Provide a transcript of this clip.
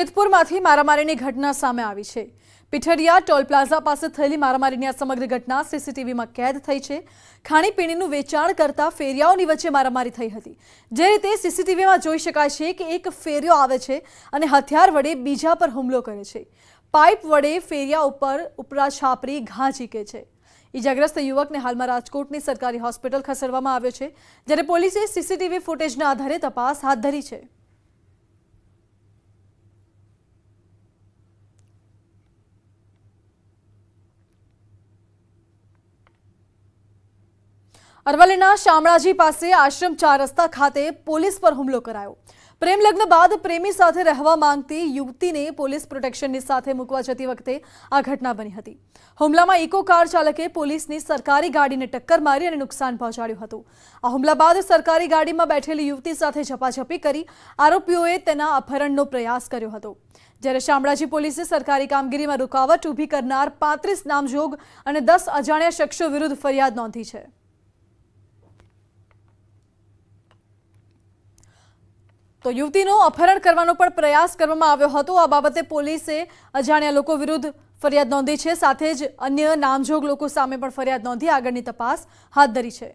જેતપુરમાંથી મારામારીની ઘટના સામે આવી છે પીઠડિયા ટોલ પ્લાઝા પાસે થયેલી મારામારીની આ સમગ્ર ઘટના સીસીટીવીમાં કેદ થઈ છે ખાણીપીણીનું વેચાણ કરતા ફેરિયાઓની વચ્ચે મારામારી થઈ હતી જે રીતે સીસીટીવીમાં જોઈ શકાય છે કે એક ફેરિયો આવે છે અને હથિયાર વડે બીજા પર હુમલો કરે છે પાઇપ વડે ફેરિયા ઉપર ઉપરા છાપરી ઘા ચીકે છે ઈજાગ્રસ્ત યુવકને હાલમાં રાજકોટની સરકારી હોસ્પિટલ ખસેડવામાં આવ્યો છે જ્યારે પોલીસે સીસીટીવી ફૂટેજના આધારે તપાસ હાથ ધરી છે અરવલ્લીના શામળાજી પાસે આશ્રમ ચાર રસ્તા ખાતે પોલીસ પર હુમલો કરાયો પ્રેમ લગ્ન બાદ પ્રેમી સાથે રહેવા માંગતી યુવતીને પોલીસ પ્રોટેક્શનની સાથે મૂકવા જતી વખતે આ ઘટના બની હતી હુમલામાં ઇકો કાર ચાલકે પોલીસની સરકારી ગાડીને ટક્કર મારી અને નુકસાન પહોંચાડ્યું હતું આ હુમલા બાદ સરકારી ગાડીમાં બેઠેલી યુવતી સાથે ઝપાઝપી કરી આરોપીઓએ તેના અપહરણનો પ્રયાસ કર્યો હતો જ્યારે શામળાજી પોલીસે સરકારી કામગીરીમાં રૂકાવટ ઊભી કરનાર પાંત્રીસ નામજોગ અને દસ અજાણ્યા શખ્સો વિરુદ્ધ ફરિયાદ નોંધી છે તો યુવતીનો અપહરણ કરવાનો પણ પ્રયાસ કરવામાં આવ્યો હતો આ બાબતે પોલીસે અજાણ્યા લોકો વિરુદ્ધ ફરિયાદ નોંધી છે સાથે જ અન્ય નામજોગ લોકો સામે પણ ફરિયાદ નોંધી આગળની તપાસ હાથ ધરી છે